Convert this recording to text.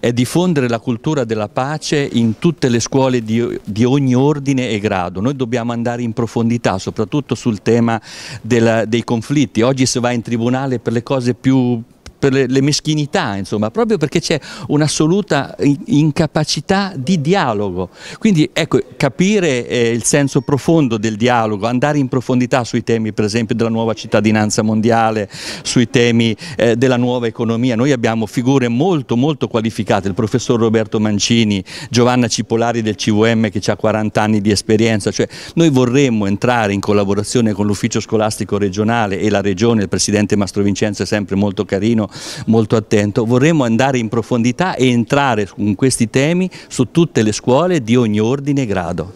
è diffondere la cultura della pace in tutte le scuole di, di ogni ordine e grado. Noi dobbiamo andare in profondità, soprattutto sul tema della, dei conflitti. Oggi si va in tribunale per le cose più per le, le meschinità, insomma, proprio perché c'è un'assoluta incapacità di dialogo. Quindi ecco, capire eh, il senso profondo del dialogo, andare in profondità sui temi per esempio della nuova cittadinanza mondiale, sui temi eh, della nuova economia. Noi abbiamo figure molto molto qualificate, il professor Roberto Mancini, Giovanna Cipolari del CVM che ha 40 anni di esperienza, cioè noi vorremmo entrare in collaborazione con l'ufficio scolastico regionale e la regione, il presidente Mastro Vincenzo è sempre molto carino molto attento. Vorremmo andare in profondità e entrare con questi temi su tutte le scuole di ogni ordine e grado.